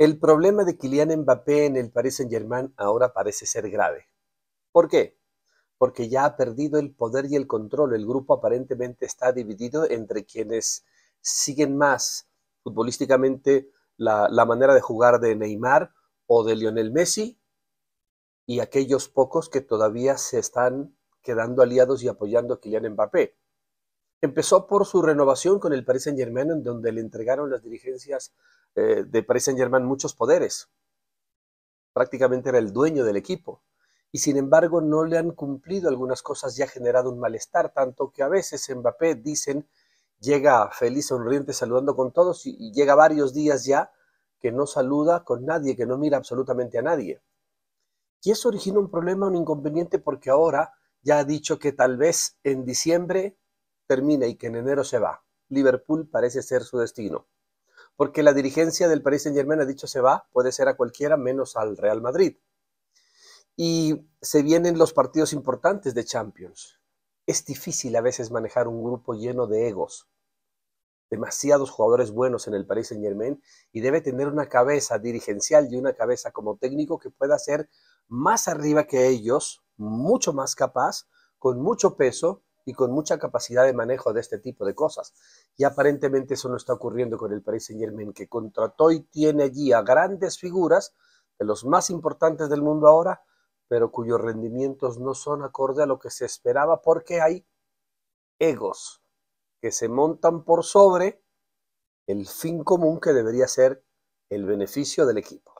El problema de Kylian Mbappé en el Paris Saint-Germain ahora parece ser grave. ¿Por qué? Porque ya ha perdido el poder y el control. El grupo aparentemente está dividido entre quienes siguen más futbolísticamente la, manera de jugar de Neymar o de Lionel Messi y aquellos pocos que todavía se están quedando aliados y apoyando a Kylian Mbappé. Empezó por su renovación con el Paris Saint Germain, en donde le entregaron las dirigencias eh, de Paris Saint Germain muchos poderes. Prácticamente era el dueño del equipo. Y sin embargo no le han cumplido algunas cosas y ha generado un malestar, tanto que a veces Mbappé, dicen, llega feliz, sonriente, saludando con todos y, y llega varios días ya que no saluda con nadie, que no mira absolutamente a nadie. Y eso origina un problema, un inconveniente, porque ahora ya ha dicho que tal vez en diciembre termina y que en enero se va. Liverpool parece ser su destino. Porque la dirigencia del Paris Saint Germain ha dicho se va, puede ser a cualquiera menos al Real Madrid. Y se vienen los partidos importantes de Champions. Es difícil a veces manejar un grupo lleno de egos. Demasiados jugadores buenos en el Paris Saint Germain y debe tener una cabeza dirigencial y una cabeza como técnico que pueda ser más arriba que ellos, mucho más capaz, con mucho peso y con mucha capacidad de manejo de este tipo de cosas. Y aparentemente eso no está ocurriendo con el Paris Saint Germain, que contrató y tiene allí a grandes figuras, de los más importantes del mundo ahora, pero cuyos rendimientos no son acorde a lo que se esperaba porque hay egos que se montan por sobre el fin común que debería ser el beneficio del equipo.